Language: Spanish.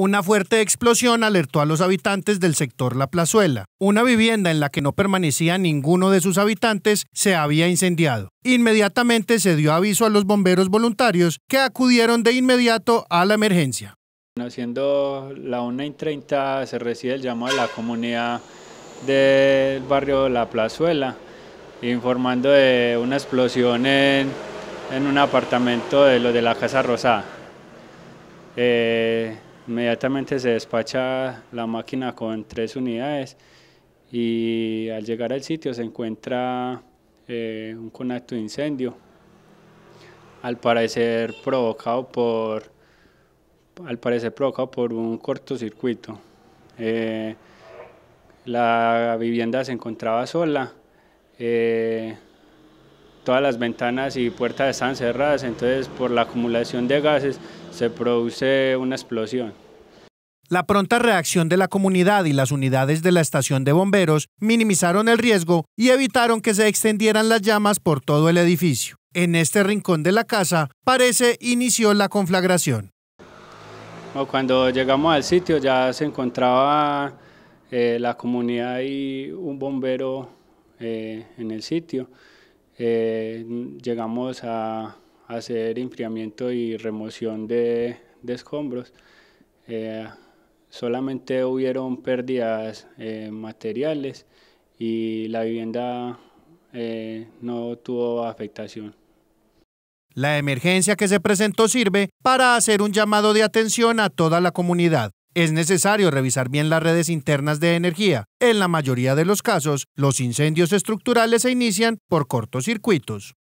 Una fuerte explosión alertó a los habitantes del sector La Plazuela. Una vivienda en la que no permanecía ninguno de sus habitantes se había incendiado. Inmediatamente se dio aviso a los bomberos voluntarios que acudieron de inmediato a la emergencia. Siendo la 1 y 30 se recibe el llamado de la comunidad del barrio La Plazuela informando de una explosión en, un apartamento de lo de la Casa Rosada. Eh, Inmediatamente se despacha la máquina con tres unidades y al llegar al sitio se encuentra eh, un conato de incendio, al parecer provocado por, al parecer provocado por un cortocircuito. Eh, la vivienda se encontraba sola, eh, todas las ventanas y puertas estaban cerradas, entonces por la acumulación de gases se produce una explosión. La pronta reacción de la comunidad y las unidades de la estación de bomberos minimizaron el riesgo y evitaron que se extendieran las llamas por todo el edificio. En este rincón de la casa, parece inició la conflagración. Cuando llegamos al sitio ya se encontraba eh, la comunidad y un bombero eh, en el sitio. Eh, llegamos a hacer enfriamiento y remoción de, escombros solamente hubieron pérdidas eh, materiales y la vivienda eh, no tuvo afectación. La emergencia que se presentó sirve para hacer un llamado de atención a toda la comunidad. Es necesario revisar bien las redes internas de energía. En la mayoría de los casos, los incendios estructurales se inician por cortocircuitos.